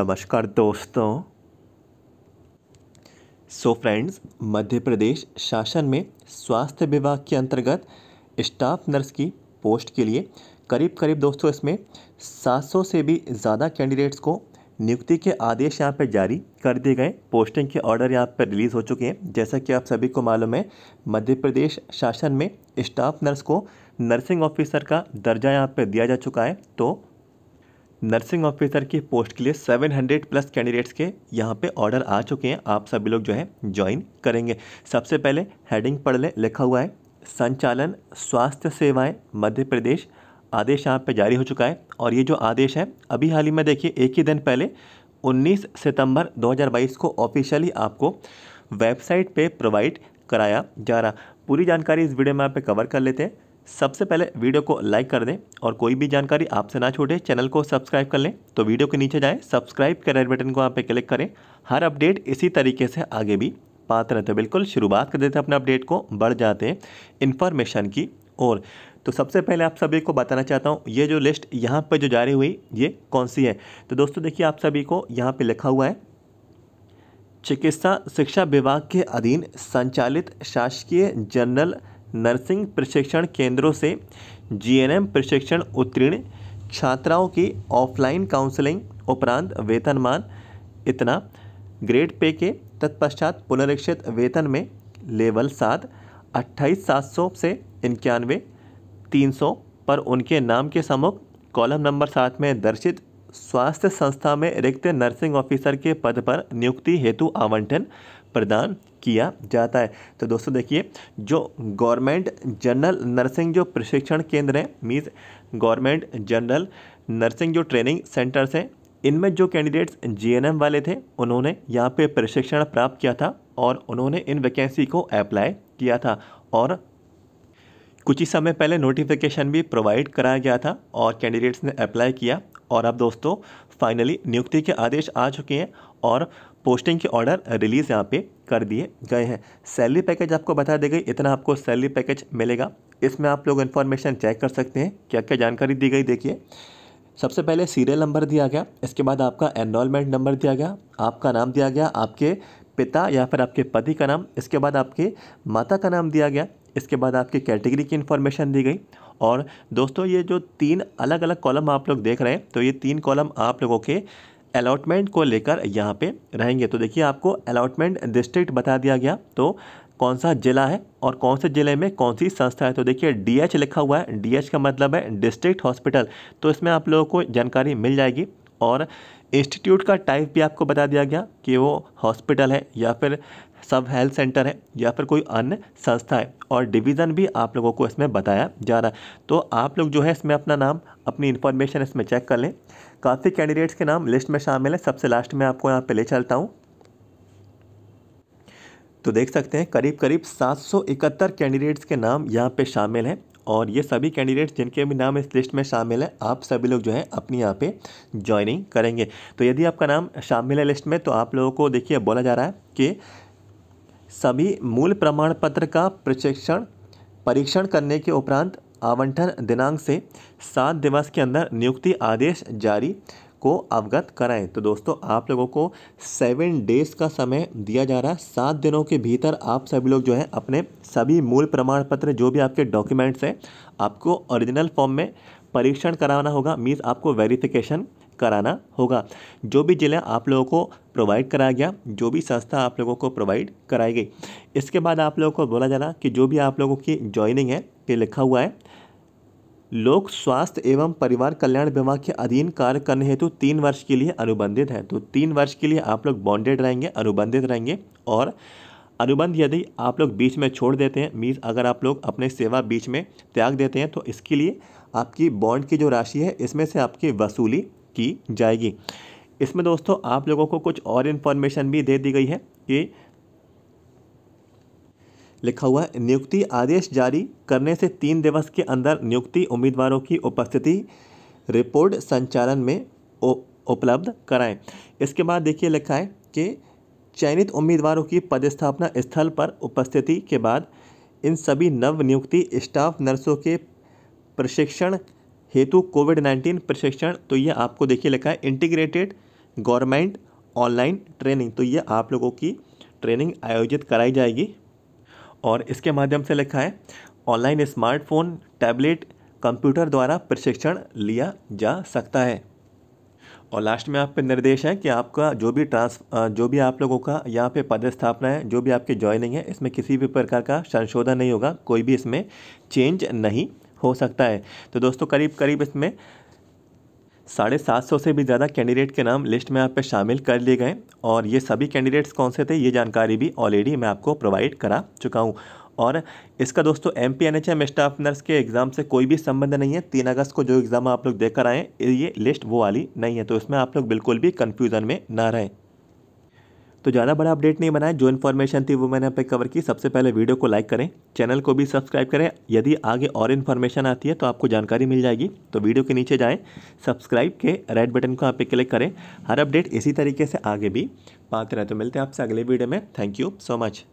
नमस्कार दोस्तों so friends मध्य प्रदेश शासन में स्वास्थ्य विभाग के अंतर्गत स्टाफ नर्स की पोस्ट के लिए करीब करीब दोस्तों इसमें 700 से भी ज़्यादा कैंडिडेट्स को नियुक्ति के आदेश यहाँ पर जारी कर दिए गए पोस्टिंग के ऑर्डर यहाँ पर रिलीज़ हो चुके हैं जैसा कि आप सभी को मालूम है मध्य प्रदेश शासन में स्टाफ नर्स को नर्सिंग ऑफिसर का दर्जा यहाँ पर दिया जा चुका है तो नर्सिंग ऑफिसर की पोस्ट के लिए 700 प्लस कैंडिडेट्स के यहाँ पे ऑर्डर आ चुके हैं आप सभी लोग जो है ज्वाइन करेंगे सबसे पहले हेडिंग पढ़ लें लिखा हुआ है संचालन स्वास्थ्य सेवाएं मध्य प्रदेश आदेश यहाँ पे जारी हो चुका है और ये जो आदेश है अभी हाल ही में देखिए एक ही दिन पहले 19 सितंबर 2022 को ऑफिशियली आपको वेबसाइट पे प्रोवाइड कराया जा रहा पूरी जानकारी इस वीडियो में आप कवर कर लेते हैं सबसे पहले वीडियो को लाइक कर दें और कोई भी जानकारी आपसे ना छूटे चैनल को सब्सक्राइब कर लें तो वीडियो के नीचे जाएं सब्सक्राइब के रेड बटन को वहाँ पे क्लिक करें हर अपडेट इसी तरीके से आगे भी पाते रहते बिल्कुल शुरुआत कर देते हैं अपने अपडेट को बढ़ जाते हैं इन्फॉर्मेशन की और तो सबसे पहले आप सभी को बताना चाहता हूँ ये जो लिस्ट यहाँ पर जो जारी हुई ये कौन सी है तो दोस्तों देखिए आप सभी को यहाँ पर लिखा हुआ है चिकित्सा शिक्षा विभाग के अधीन संचालित शासकीय जनरल नर्सिंग प्रशिक्षण केंद्रों से जीएनएम प्रशिक्षण उत्तीर्ण छात्राओं की ऑफलाइन काउंसलिंग उपरांत वेतनमान इतना ग्रेड पे के तत्पश्चात पुनरीक्षित वेतन में लेवल सात अट्ठाईस सात सौ से इक्यानवे तीन सौ पर उनके नाम के सम्मुख कॉलम नंबर सात में दर्शित स्वास्थ्य संस्था में रिक्त नर्सिंग ऑफिसर के पद पर नियुक्ति हेतु आवंटन प्रदान किया जाता है तो दोस्तों देखिए जो गवर्नमेंट जनरल नर्सिंग जो प्रशिक्षण केंद्र हैं मीन्स गवर्नमेंट जनरल नर्सिंग जो ट्रेनिंग सेंटर्स हैं इनमें जो कैंडिडेट्स जीएनएम वाले थे उन्होंने यहाँ पे प्रशिक्षण प्राप्त किया था और उन्होंने इन वैकेंसी को अप्लाई किया था और कुछ ही समय पहले नोटिफिकेशन भी प्रोवाइड कराया गया था और कैंडिडेट्स ने अप्लाई किया और अब दोस्तों फाइनली नियुक्ति के आदेश आ चुके हैं और पोस्टिंग के ऑर्डर रिलीज़ यहाँ पे कर दिए गए हैं सैलरी पैकेज आपको बता दी गई इतना आपको सैलरी पैकेज मिलेगा इसमें आप लोग इन्फॉर्मेशन चेक कर सकते हैं क्या क्या जानकारी दी गई देखिए सबसे पहले सीरियल नंबर दिया गया इसके बाद आपका एनरोलमेंट नंबर दिया गया आपका नाम दिया गया आपके पिता या फिर आपके पति का नाम इसके बाद आपके माता का नाम दिया गया इसके बाद आपकी कैटेगरी की इन्फॉर्मेशन दी गई और दोस्तों ये जो तीन अलग अलग कॉलम आप लोग देख रहे हैं तो ये तीन कॉलम आप लोगों के अलॉटमेंट को लेकर यहाँ पे रहेंगे तो देखिए आपको अलॉटमेंट डिस्ट्रिक्ट बता दिया गया तो कौन सा ज़िला है और कौन से ज़िले में कौन सी संस्था है तो देखिए डीएच लिखा हुआ है डीएच का मतलब है डिस्ट्रिक्ट हॉस्पिटल तो इसमें आप लोगों को जानकारी मिल जाएगी और इंस्टीट्यूट का टाइप भी आपको बता दिया गया कि वो हॉस्पिटल है या फिर सब हेल्थ सेंटर है या फिर कोई अन्य संस्था है और डिवीज़न भी आप लोगों को इसमें बताया जा रहा है तो आप लोग जो है इसमें अपना नाम अपनी इन्फॉर्मेशन इसमें चेक कर लें काफ़ी कैंडिडेट्स के नाम लिस्ट में शामिल है सबसे लास्ट में आपको यहाँ पर ले चलता हूँ तो देख सकते हैं करीब करीब 771 कैंडिडेट्स के नाम यहाँ पे शामिल हैं और ये सभी कैंडिडेट्स जिनके भी नाम इस लिस्ट में शामिल है आप सभी लोग जो है अपने यहाँ पे ज्वाइनिंग करेंगे तो यदि आपका नाम शामिल है लिस्ट में तो आप लोगों को देखिए बोला जा रहा है कि सभी मूल प्रमाण पत्र का प्रशिक्षण परीक्षण करने के उपरांत आवंटन दिनांक से सात दिवस के अंदर नियुक्ति आदेश जारी को अवगत कराएं तो दोस्तों आप लोगों को सेवन डेज़ का समय दिया जा रहा है सात दिनों के भीतर आप सभी लोग जो है अपने सभी मूल प्रमाण पत्र जो भी आपके डॉक्यूमेंट्स हैं आपको ओरिजिनल फॉर्म में परीक्षण कराना होगा मीन्स आपको वेरिफिकेशन कराना होगा जो भी ज़िले आप लोगों को प्रोवाइड कराया गया जो भी संस्था आप लोगों को प्रोवाइड कराई गई इसके बाद आप लोगों को बोला जा रहा कि जो भी आप लोगों की ज्वाइनिंग है ये लिखा हुआ है लोक स्वास्थ्य एवं परिवार कल्याण विभाग के अधीन कार्य करने हेतु तो तीन वर्ष के लिए अनुबंधित है तो तीन वर्ष के लिए आप लोग बॉन्डेड रहेंगे अनुबंधित रहेंगे और अनुबंध यदि आप लोग बीच में छोड़ देते हैं मीन्स अगर आप लोग अपने सेवा बीच में त्याग देते हैं तो इसके लिए आपकी बॉन्ड की जो राशि है इसमें से आपकी वसूली की जाएगी इसमें दोस्तों आप लोगों को कुछ और इन्फॉर्मेशन भी दे दी गई है कि लिखा हुआ है नियुक्ति आदेश जारी करने से तीन दिवस के अंदर नियुक्ति उम्मीदवारों की उपस्थिति रिपोर्ट संचालन में उपलब्ध कराएं इसके बाद देखिए लिखा है कि चयनित उम्मीदवारों की पदस्थापना स्थल पर उपस्थिति के बाद इन सभी नव नियुक्ति स्टाफ नर्सों के प्रशिक्षण हेतु कोविड नाइन्टीन प्रशिक्षण तो ये आपको देखिए लिखा है इंटीग्रेटेड गवर्नमेंट ऑनलाइन ट्रेनिंग तो ये आप लोगों की ट्रेनिंग आयोजित कराई जाएगी और इसके माध्यम से लिखा है ऑनलाइन स्मार्टफोन टैबलेट कंप्यूटर द्वारा प्रशिक्षण लिया जा सकता है और लास्ट में आप पे निर्देश है कि आपका जो भी ट्रांस जो भी आप लोगों का यहाँ पे पदस्थापना है जो भी आपकी ज्वाइनिंग है इसमें किसी भी प्रकार का संशोधन नहीं होगा कोई भी इसमें चेंज नहीं हो सकता है तो दोस्तों करीब करीब इसमें साढ़े सात सौ से भी ज़्यादा कैंडिडेट के नाम लिस्ट में आप पे शामिल कर लिए गए और ये सभी कैंडिडेट्स कौन से थे ये जानकारी भी ऑलरेडी मैं आपको प्रोवाइड करा चुका हूँ और इसका दोस्तों M P N H M staff nurse के एग्ज़ाम से कोई भी संबंध नहीं है तीन अगस्त को जो एग्ज़ाम आप लोग देकर आएँ ये लिस्ट वो वाली नहीं है तो इसमें आप लोग बिल्कुल भी कन्फ्यूज़न में ना रहें तो ज़्यादा बड़ा अपडेट नहीं बनाया जो इन्फॉर्मेशन थी वो मैंने यहाँ पे कवर की सबसे पहले वीडियो को लाइक करें चैनल को भी सब्सक्राइब करें यदि आगे और इन्फॉर्मेशन आती है तो आपको जानकारी मिल जाएगी तो वीडियो के नीचे जाएँ सब्सक्राइब के रेड बटन को यहाँ पे क्लिक करें हर अपडेट इसी तरीके से आगे भी पाते रहें तो मिलते हैं आपसे अगले वीडियो में थैंक यू सो मच